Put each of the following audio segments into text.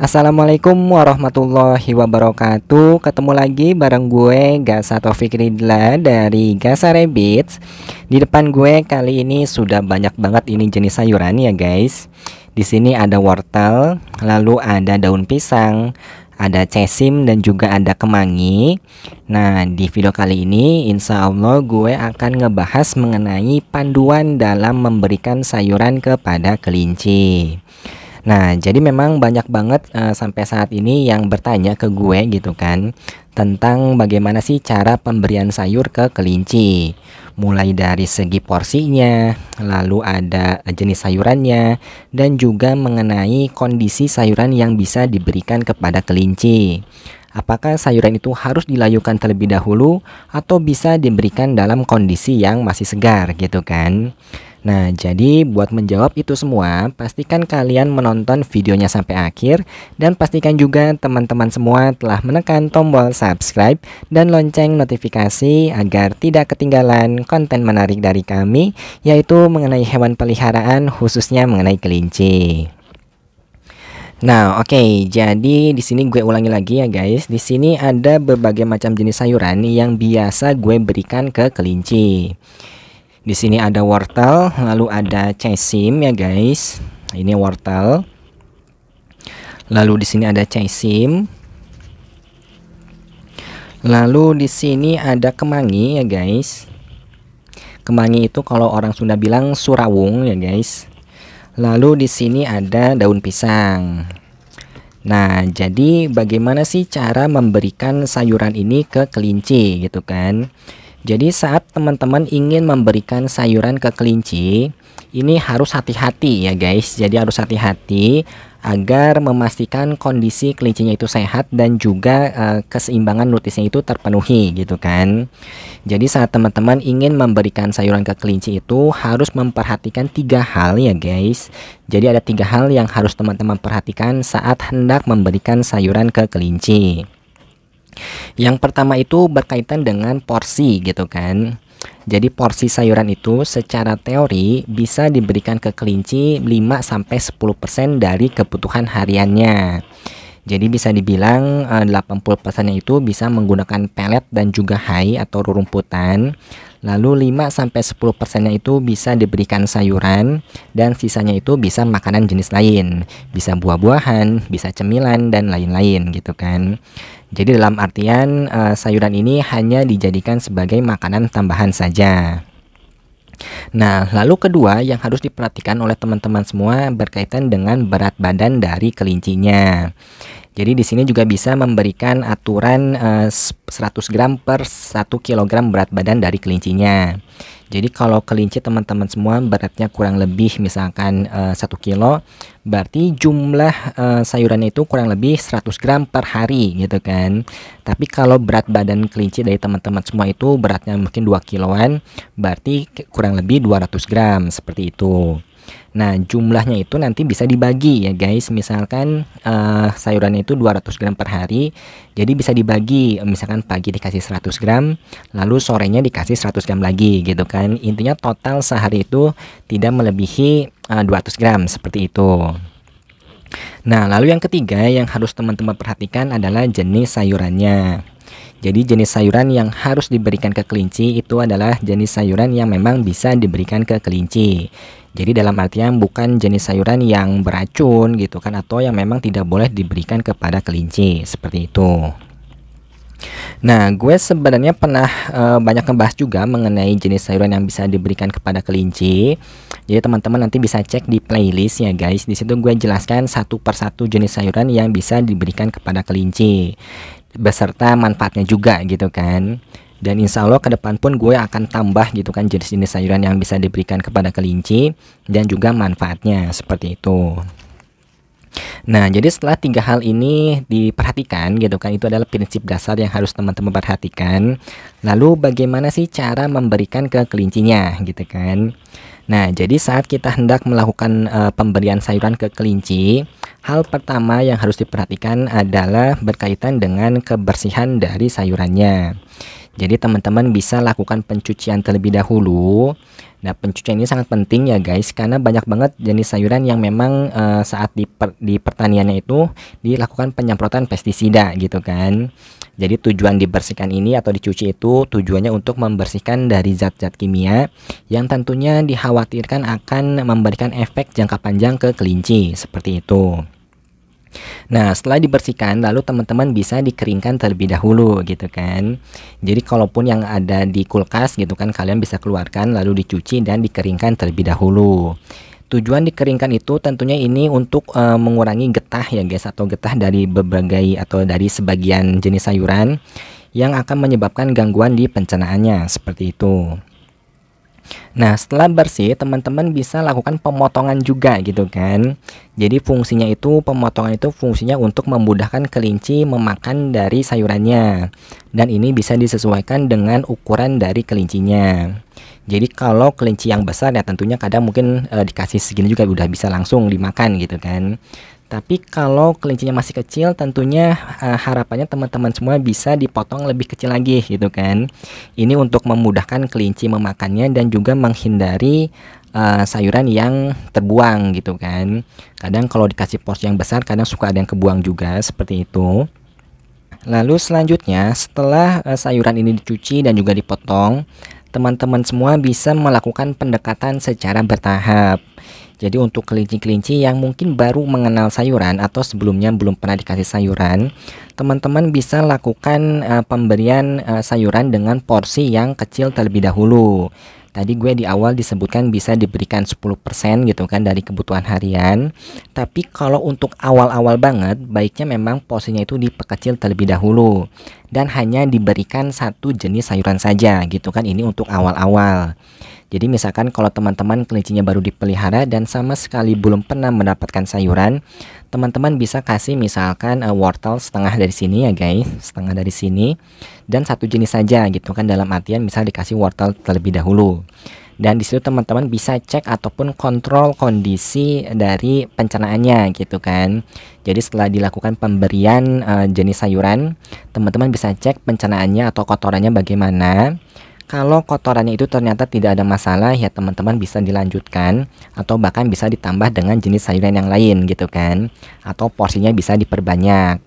Assalamualaikum warahmatullahi wabarakatuh Ketemu lagi bareng gue Gasa Taufik Ridla dari Gasa Rabbit Di depan gue kali ini sudah banyak banget ini jenis sayuran ya guys Di sini ada wortel, lalu ada daun pisang, ada cesim dan juga ada kemangi Nah di video kali ini insya Allah gue akan ngebahas mengenai panduan dalam memberikan sayuran kepada kelinci Nah, jadi memang banyak banget uh, sampai saat ini yang bertanya ke gue gitu kan tentang bagaimana sih cara pemberian sayur ke kelinci. Mulai dari segi porsinya, lalu ada jenis sayurannya dan juga mengenai kondisi sayuran yang bisa diberikan kepada kelinci. Apakah sayuran itu harus dilayukan terlebih dahulu atau bisa diberikan dalam kondisi yang masih segar gitu kan? Nah, jadi buat menjawab itu semua, pastikan kalian menonton videonya sampai akhir dan pastikan juga teman-teman semua telah menekan tombol subscribe dan lonceng notifikasi agar tidak ketinggalan konten menarik dari kami yaitu mengenai hewan peliharaan khususnya mengenai kelinci. Nah, oke. Okay, jadi di sini gue ulangi lagi ya, guys. Di sini ada berbagai macam jenis sayuran yang biasa gue berikan ke kelinci. Di sini ada wortel, lalu ada caisim ya guys. Ini wortel. Lalu di sini ada caisim. Lalu di sini ada kemangi ya guys. Kemangi itu kalau orang Sunda bilang surawung ya guys. Lalu di sini ada daun pisang. Nah, jadi bagaimana sih cara memberikan sayuran ini ke kelinci gitu kan? Jadi saat teman-teman ingin memberikan sayuran ke kelinci, ini harus hati-hati ya guys. Jadi harus hati-hati agar memastikan kondisi kelincinya itu sehat dan juga uh, keseimbangan nutrisinya itu terpenuhi gitu kan. Jadi saat teman-teman ingin memberikan sayuran ke kelinci itu harus memperhatikan tiga hal ya guys. Jadi ada tiga hal yang harus teman-teman perhatikan saat hendak memberikan sayuran ke kelinci. Yang pertama itu berkaitan dengan porsi gitu kan. Jadi porsi sayuran itu secara teori bisa diberikan ke kelinci 5 sampai 10% dari kebutuhan hariannya. Jadi bisa dibilang 80% eh, itu bisa menggunakan pelet dan juga hai atau rumputan. Lalu 5 sampai 10 persennya itu bisa diberikan sayuran dan sisanya itu bisa makanan jenis lain, bisa buah-buahan, bisa cemilan dan lain-lain gitu kan. Jadi dalam artian eh, sayuran ini hanya dijadikan sebagai makanan tambahan saja. Nah, lalu kedua yang harus diperhatikan oleh teman-teman semua berkaitan dengan berat badan dari kelincinya. Jadi di sini juga bisa memberikan aturan eh, 100 gram per 1 kg berat badan dari kelincinya. Jadi kalau kelinci teman-teman semua beratnya kurang lebih misalkan eh, satu uh, kilo, berarti jumlah uh, eh, sayuran itu kurang lebih 100 gram per hari gitu kan. Tapi kalau berat badan kelinci dari teman-teman semua itu beratnya mungkin 2 kiloan, berarti kurang lebih 200 gram seperti itu. Nah, jumlahnya itu nanti bisa dibagi ya guys. Misalkan uh, sayuran itu 200 gram per hari. Jadi bisa dibagi. Misalkan pagi dikasih 100 gram, lalu sorenya dikasih 100 gram lagi gitu kan. Intinya total sehari itu tidak melebihi uh, eh, 200 gram seperti itu. Nah, lalu yang ketiga yang harus teman-teman perhatikan adalah jenis sayurannya. Jadi jenis sayuran yang harus diberikan ke kelinci itu adalah jenis sayuran yang memang bisa diberikan ke kelinci. Jadi dalam artian bukan jenis sayuran yang beracun gitu kan atau yang memang tidak boleh diberikan kepada kelinci seperti itu. Nah, gue sebenarnya pernah e, banyak ngebahas juga mengenai jenis sayuran yang bisa diberikan kepada kelinci. Jadi teman-teman nanti bisa cek di playlist ya guys. Di situ gue jelaskan satu persatu jenis sayuran yang bisa diberikan kepada kelinci beserta manfaatnya juga gitu kan dan insya Allah ke depan pun gue akan tambah gitu kan jenis-jenis sayuran yang bisa diberikan kepada kelinci dan juga manfaatnya seperti itu Nah, jadi setelah tiga hal ini diperhatikan gitu kan, itu adalah prinsip dasar yang harus teman-teman perhatikan. Lalu bagaimana sih cara memberikan ke kelincinya gitu kan? Nah, jadi saat kita hendak melakukan uh, pemberian sayuran ke kelinci, hal pertama yang harus diperhatikan adalah berkaitan dengan kebersihan dari sayurannya. Jadi teman-teman bisa lakukan pencucian terlebih dahulu. Nah, pencucian ini sangat penting ya guys karena banyak banget jenis sayuran yang memang uh, saat di, per, di pertaniannya itu dilakukan penyemprotan pestisida gitu kan. Jadi tujuan dibersihkan ini atau dicuci itu tujuannya untuk membersihkan dari zat-zat kimia yang tentunya dikhawatirkan akan memberikan efek jangka panjang ke kelinci seperti itu. Nah, setelah dibersihkan, lalu teman-teman bisa dikeringkan terlebih dahulu, gitu kan? Jadi, kalaupun yang ada di kulkas, gitu kan, kalian bisa keluarkan, lalu dicuci dan dikeringkan terlebih dahulu. Tujuan dikeringkan itu tentunya ini untuk e, mengurangi getah ya guys atau getah dari berbagai atau dari sebagian jenis sayuran yang akan menyebabkan gangguan di pencernaannya seperti itu. Nah, setelah bersih, teman-teman bisa lakukan pemotongan juga gitu kan. Jadi fungsinya itu pemotongan itu fungsinya untuk memudahkan kelinci memakan dari sayurannya. Dan ini bisa disesuaikan dengan ukuran dari kelincinya. Jadi kalau kelinci yang besar ya tentunya kadang mungkin e, dikasih segini juga udah bisa langsung dimakan gitu kan. Tapi kalau kelincinya masih kecil, tentunya uh, harapannya teman-teman semua bisa dipotong lebih kecil lagi gitu kan. Ini untuk memudahkan kelinci memakannya dan juga menghindari uh, sayuran yang terbuang gitu kan. Kadang kalau dikasih porsi yang besar, kadang suka ada yang kebuang juga seperti itu. Lalu selanjutnya, setelah uh, sayuran ini dicuci dan juga dipotong, teman-teman semua bisa melakukan pendekatan secara bertahap. Jadi untuk kelinci-kelinci yang mungkin baru mengenal sayuran atau sebelumnya belum pernah dikasih sayuran, teman-teman bisa lakukan uh, pemberian uh, sayuran dengan porsi yang kecil terlebih dahulu. Tadi gue di awal disebutkan bisa diberikan 10% gitu kan dari kebutuhan harian. Tapi kalau untuk awal-awal banget, baiknya memang porsinya itu diperkecil terlebih dahulu dan hanya diberikan satu jenis sayuran saja gitu kan ini untuk awal-awal. Jadi misalkan kalau teman-teman kelincinya baru dipelihara dan sama sekali belum pernah mendapatkan sayuran, teman-teman bisa kasih misalkan uh, wortel setengah dari sini ya guys, setengah dari sini dan satu jenis saja gitu kan dalam artian misal dikasih wortel terlebih dahulu. Dan di situ teman-teman bisa cek ataupun kontrol kondisi dari pencernaannya gitu kan. Jadi setelah dilakukan pemberian uh, jenis sayuran, teman-teman bisa cek pencernaannya atau kotorannya bagaimana kalau kotorannya itu ternyata tidak ada masalah ya teman-teman bisa dilanjutkan atau bahkan bisa ditambah dengan jenis sayuran yang lain gitu kan atau porsinya bisa diperbanyak.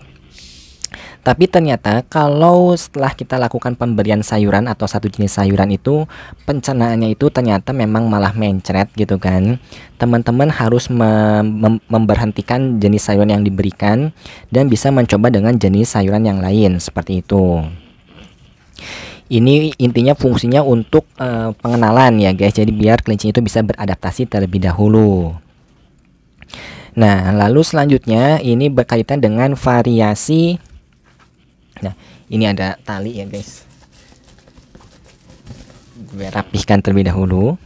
Tapi ternyata kalau setelah kita lakukan pemberian sayuran atau satu jenis sayuran itu pencernaannya itu ternyata memang malah mencret gitu kan. Teman-teman harus mem mem memberhentikan jenis sayuran yang diberikan dan bisa mencoba dengan jenis sayuran yang lain seperti itu ini intinya fungsinya untuk uh, pengenalan ya guys jadi biar kelinci itu bisa beradaptasi terlebih dahulu nah lalu selanjutnya ini berkaitan dengan variasi nah ini ada tali ya guys gue rapihkan terlebih dahulu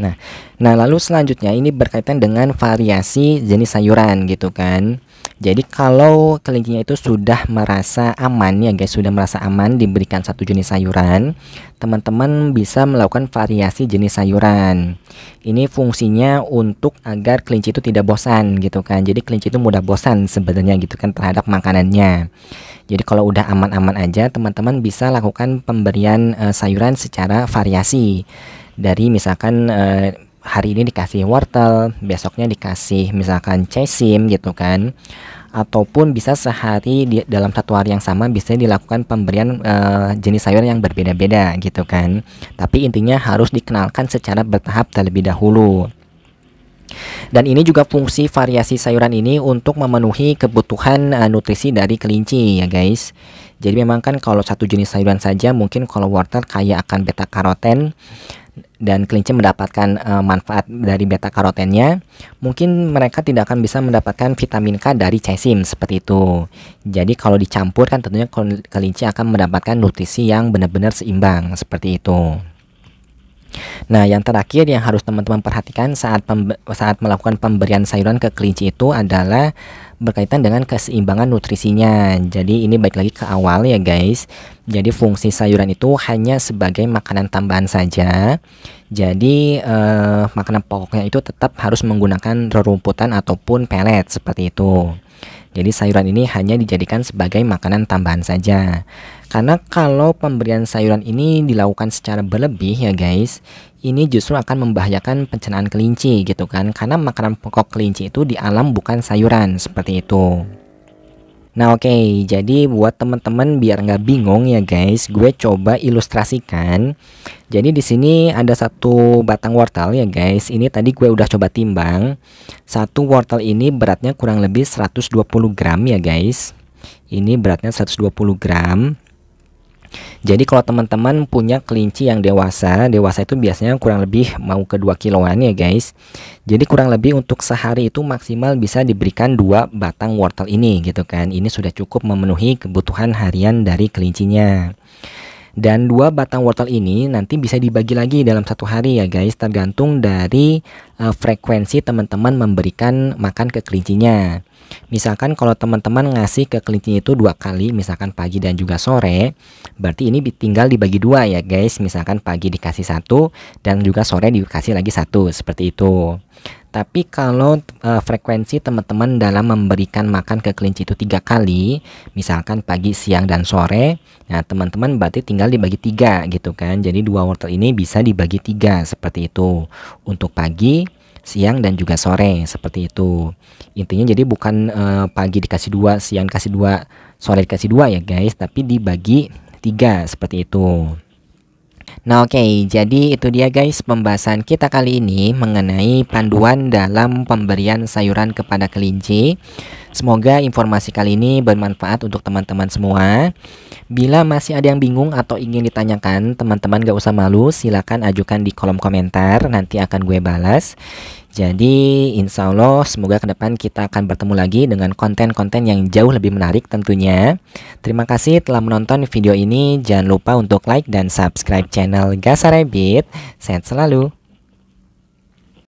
nah nah lalu selanjutnya ini berkaitan dengan variasi jenis sayuran gitu kan jadi kalau kelincinya itu sudah merasa aman ya guys, sudah merasa aman diberikan satu jenis sayuran, teman-teman bisa melakukan variasi jenis sayuran. Ini fungsinya untuk agar kelinci itu tidak bosan gitu kan. Jadi kelinci itu mudah bosan sebenarnya gitu kan terhadap makanannya. Jadi kalau udah aman-aman aja, teman-teman bisa lakukan pemberian e, sayuran secara variasi. Dari misalkan e, hari ini dikasih wortel, besoknya dikasih misalkan cesim gitu kan ataupun bisa sehari di, dalam satu hari yang sama bisa dilakukan pemberian e, jenis sayur yang berbeda-beda gitu kan. Tapi intinya harus dikenalkan secara bertahap terlebih dahulu. Dan ini juga fungsi variasi sayuran ini untuk memenuhi kebutuhan e, nutrisi dari kelinci ya guys. Jadi memang kan kalau satu jenis sayuran saja mungkin kalau wortel kaya akan beta karoten dan kelinci mendapatkan uh, manfaat dari beta karotennya, mungkin mereka tidak akan bisa mendapatkan vitamin K dari cesium seperti itu. Jadi kalau dicampur kan tentunya kelinci akan mendapatkan nutrisi yang benar-benar seimbang seperti itu. Nah, yang terakhir yang harus teman-teman perhatikan saat saat melakukan pemberian sayuran ke kelinci itu adalah berkaitan dengan keseimbangan nutrisinya. Jadi ini baik lagi ke awal ya guys. Jadi fungsi sayuran itu hanya sebagai makanan tambahan saja. Jadi eh, makanan pokoknya itu tetap harus menggunakan rerumputan ataupun pelet seperti itu. Jadi sayuran ini hanya dijadikan sebagai makanan tambahan saja. Karena kalau pemberian sayuran ini dilakukan secara berlebih ya guys, ini justru akan membahayakan pencernaan kelinci gitu kan. Karena makanan pokok kelinci itu di alam bukan sayuran seperti itu. Nah oke, okay, jadi buat teman-teman biar nggak bingung ya guys, gue coba ilustrasikan. Jadi di sini ada satu batang wortel ya guys. Ini tadi gue udah coba timbang. Satu wortel ini beratnya kurang lebih 120 gram ya guys. Ini beratnya 120 gram. Jadi kalau teman-teman punya kelinci yang dewasa, dewasa itu biasanya kurang lebih mau ke 2 kiloan ya guys. Jadi kurang lebih untuk sehari itu maksimal bisa diberikan dua batang wortel ini gitu kan. Ini sudah cukup memenuhi kebutuhan harian dari kelincinya. Dan dua batang wortel ini nanti bisa dibagi lagi dalam satu hari ya guys, tergantung dari uh, frekuensi teman-teman memberikan makan ke kelincinya. Misalkan kalau teman-teman ngasih ke kelinci itu dua kali, misalkan pagi dan juga sore, berarti ini tinggal dibagi dua ya guys. Misalkan pagi dikasih satu dan juga sore dikasih lagi satu seperti itu. Tapi kalau e, frekuensi teman-teman dalam memberikan makan ke kelinci itu tiga kali, misalkan pagi, siang, dan sore, nah teman-teman berarti tinggal dibagi tiga gitu kan. Jadi dua wortel ini bisa dibagi tiga seperti itu. Untuk pagi, siang dan juga sore seperti itu intinya jadi bukan uh, pagi dikasih dua siang kasih dua sore dikasih dua ya guys tapi dibagi tiga seperti itu Nah oke, okay, jadi itu dia guys pembahasan kita kali ini mengenai panduan dalam pemberian sayuran kepada kelinci. Semoga informasi kali ini bermanfaat untuk teman-teman semua. Bila masih ada yang bingung atau ingin ditanyakan, teman-teman gak usah malu, silakan ajukan di kolom komentar, nanti akan gue balas. Jadi insya Allah semoga ke depan kita akan bertemu lagi dengan konten-konten yang jauh lebih menarik tentunya. Terima kasih telah menonton video ini. Jangan lupa untuk like dan subscribe channel Gasa Rabbit. Sehat selalu.